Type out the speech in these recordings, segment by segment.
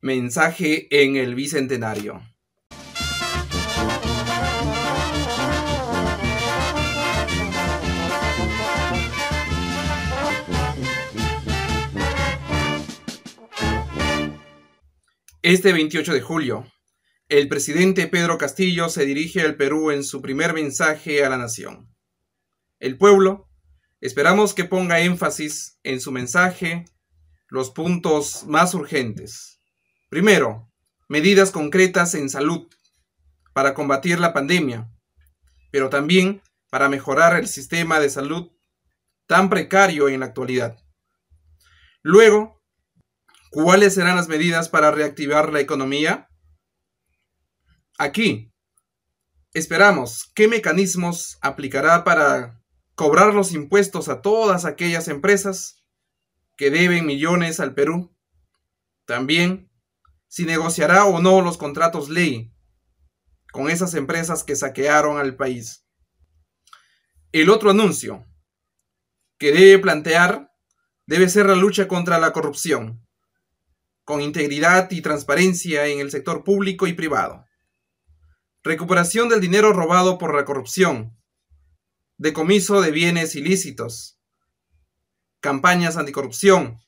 Mensaje en el Bicentenario. Este 28 de julio, el presidente Pedro Castillo se dirige al Perú en su primer mensaje a la nación. El pueblo, esperamos que ponga énfasis en su mensaje los puntos más urgentes Primero, medidas concretas en salud para combatir la pandemia, pero también para mejorar el sistema de salud tan precario en la actualidad. Luego, ¿cuáles serán las medidas para reactivar la economía? Aquí, esperamos qué mecanismos aplicará para cobrar los impuestos a todas aquellas empresas que deben millones al Perú. También si negociará o no los contratos ley con esas empresas que saquearon al país. El otro anuncio que debe plantear debe ser la lucha contra la corrupción, con integridad y transparencia en el sector público y privado. Recuperación del dinero robado por la corrupción, decomiso de bienes ilícitos, campañas anticorrupción,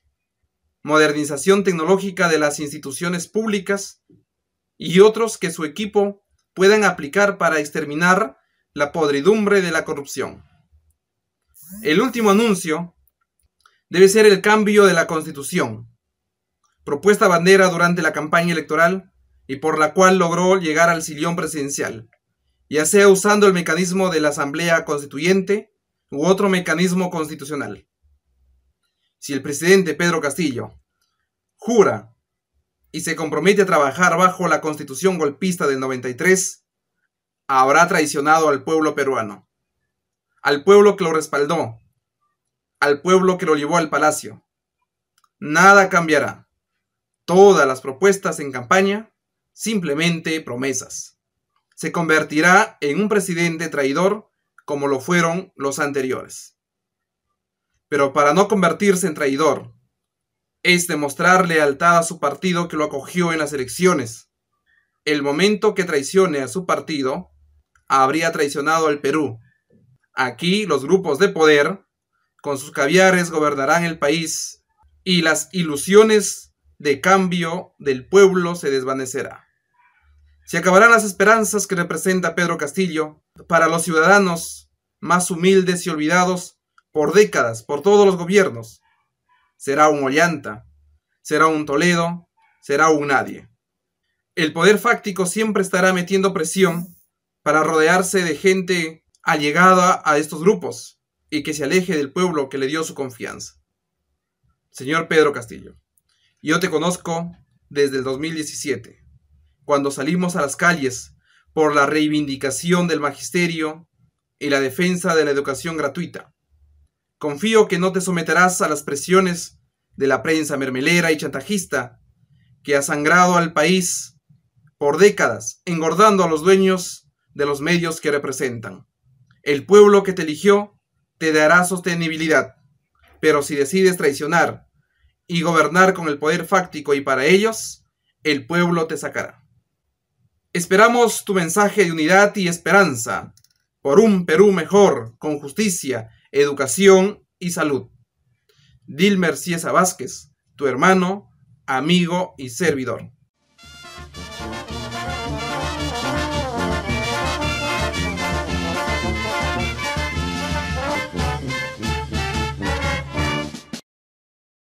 modernización tecnológica de las instituciones públicas y otros que su equipo puedan aplicar para exterminar la podridumbre de la corrupción. El último anuncio debe ser el cambio de la constitución, propuesta bandera durante la campaña electoral y por la cual logró llegar al sillón presidencial, ya sea usando el mecanismo de la Asamblea Constituyente u otro mecanismo constitucional si el presidente Pedro Castillo jura y se compromete a trabajar bajo la constitución golpista del 93, habrá traicionado al pueblo peruano, al pueblo que lo respaldó, al pueblo que lo llevó al palacio. Nada cambiará. Todas las propuestas en campaña, simplemente promesas. Se convertirá en un presidente traidor como lo fueron los anteriores. Pero para no convertirse en traidor, es demostrar lealtad a su partido que lo acogió en las elecciones. El momento que traicione a su partido, habría traicionado al Perú. Aquí los grupos de poder, con sus caviares, gobernarán el país y las ilusiones de cambio del pueblo se desvanecerá. Se acabarán las esperanzas que representa Pedro Castillo para los ciudadanos más humildes y olvidados por décadas, por todos los gobiernos. Será un Ollanta, será un Toledo, será un nadie. El poder fáctico siempre estará metiendo presión para rodearse de gente allegada a estos grupos y que se aleje del pueblo que le dio su confianza. Señor Pedro Castillo, yo te conozco desde el 2017, cuando salimos a las calles por la reivindicación del magisterio y la defensa de la educación gratuita. Confío que no te someterás a las presiones de la prensa mermelera y chantajista que ha sangrado al país por décadas, engordando a los dueños de los medios que representan. El pueblo que te eligió te dará sostenibilidad, pero si decides traicionar y gobernar con el poder fáctico y para ellos, el pueblo te sacará. Esperamos tu mensaje de unidad y esperanza por un Perú mejor, con justicia educación y salud. Dilmer Ciesa Vázquez, tu hermano, amigo y servidor.